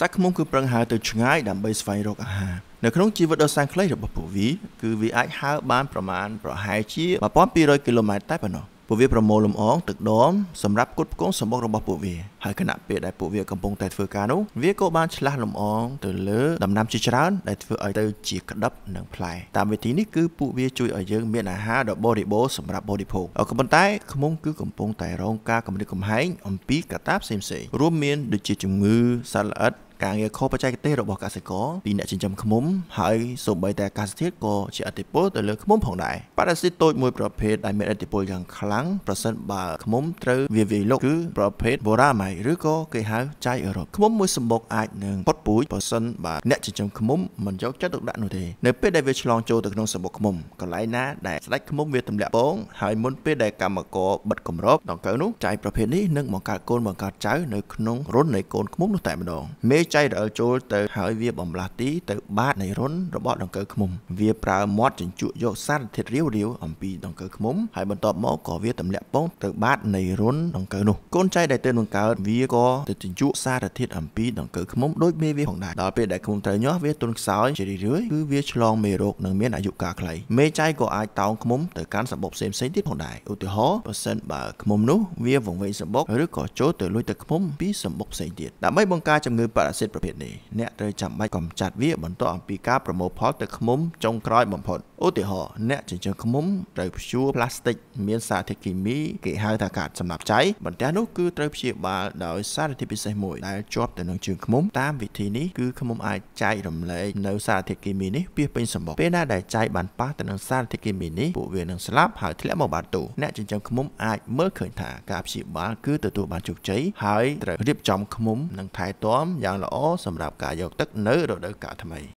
សត្វឃ្មុំគឺប្រឹងហើរទៅឆ្ងាយដើម្បីស្វែងរកអាហារនៅក្នុងជីវិតដ៏សានខ្លីរបស់ពួកវាគឺវាអាចហើរបានប្រមាណប្រហែលជា1200គីឡូម៉ែត្រតែប៉ុណ្ណោះពួកវាប្រមូលលំអងទឹកដមសម្រាប់គុតផ្គងសម្បុករបស់ពួកវាហើយគណៈពេលដែលពួកវាកំពុងតែធ្វើការនោះវាក៏បានឆ្លាស់លំអងទៅលើដំណាំជាច្រើនដែលធ្វើឲ្យទៅជាក្តាប់និងផ្លែតាមវិធីនេះគឺពួកវាជួយឲ្យយើងមានអាហារដ៏បរិបូរណ៍សម្រាប់បរិភោគក៏ប៉ុន្តែឃ្មុំគឺកំពុងតែរងការគំរាមកំហែងអំពីកត្តាផ្សេងៗរួមមានដូចជាជំងឺសត្វល្អិតការងារខុសបច្ចេកទេសរបស់កសិករពីអ្នកចិញ្ចឹមឃ្មុំ ហើយសូម្បីតែអាកាសធាតុក៏ជាអតិពលទៅលើឃ្មុំផងដែរបរិស្ថានតូចមួយប្រភេទដែលមានអតិពលយ៉ាងខ្លាំងប្រសិនបើឃ្មុំត្រូវវាវាយលុកគឺប្រភេទ Voramai ឬក៏គេហៅចៃអឺរ៉ុបឃ្មុំមួយសម្បុកអាចនឹងផុតពូជប្រសិនបើអ្នកចិញ្ចឹមឃ្មុំមិនយកចិត្តទុកដាក់នោះទេនៅពេលដែលវាឆ្លងចូលទៅក្នុងសម្បុកឃ្មុំកន្លែងណាដែលស្ដេចឃ្មុំវាទម្លាក់ពងហើយមុនពេលដែលកម្មករបិទគម្របដង្កូវនោះចៃប្រភេទនេះនឹងបង្កើតកូនបង្កើតចៅនៅក្នុងរុននៃកូនឃ្មុំនោះតែម្ដងមេចែករអិលចូលទៅហើយវាបំលាស់ទីទៅបាតនៃរុនរបស់ដង្កូវឃ្មុំ វាប្រើមាត់ជញ្ជក់យកសារធាតុរាវរាវអំពីដង្កូវឃ្មុំហើយបន្ទាប់មកក៏វាទម្លាក់ពងទៅបាតនៃរុនដង្កូវនោះកូនចៃដែលទើបនឹងកើតវាក៏ទៅជញ្ជក់សារធាតុអំពីដង្កូវឃ្មុំដោយមេវាផងដែរដល់ពេលដែលឃ្មុំត្រូវញាស់វាទន់ខ្សោយជារឿយៗគឺវាឆ្លងមេរោគនិងមានអាយុកាលខ្លីមេចៃក៏អាចតោងឃ្មុំទៅកាន់សម្បុកផ្សេងៗទៀតផងដែរឧទាហរណ៍បើសិនបើឃ្មុំនោះវាវង្វេងសម្បុកឬក៏ចូលទៅលួចទឹកឃ្មុំពីសម្បុកផ្សេងទៀតដើម្បីបង្ការជំងឺប៉ារ៉ាសិទ្ធិប្រភេទនេះអ្នកត្រូវចាំបាច់កំចាត់វាបន្ទាប់អំពីការប្រមូលផលទឹកឃ្មុំចុងក្រោយបំផុតឧទាហរណ៍អ្នកចិញ្ចឹមឃ្មុំត្រូវព្យួរផ្លាស្ទិក មាន សារធាតុគីមីគេហៅថាកាតសម្រាប់ចៃបន្ទះនោះគឺត្រូវព្យាបាលដោយសារធាតុពិសេសមួយដែលជាប់ទៅនឹងជើងឃ្មុំតាមវិធីនេះគឺឃ្មុំអាចចែករំលែកនៅសារធាតុគីមីនេះពីពេញសម្បុកពេលណាដែលចៃបានប៉ះទៅនឹងសារធាតុគីមីនេះពួកវានឹងស្លាប់ហើយធ្លាក់មកបាត់ទូអ្នកចិញ្ចឹមឃ្មុំអាចមើលឃើញថាការព្យាបាលគឺទទួលបានជោគជ័យហើយត្រូវរៀបចំឃ្មុំនិងថែទាំយ៉ាងល្អសម្រាប់ការយកទឹកនៅរដូវកាលថ្មី។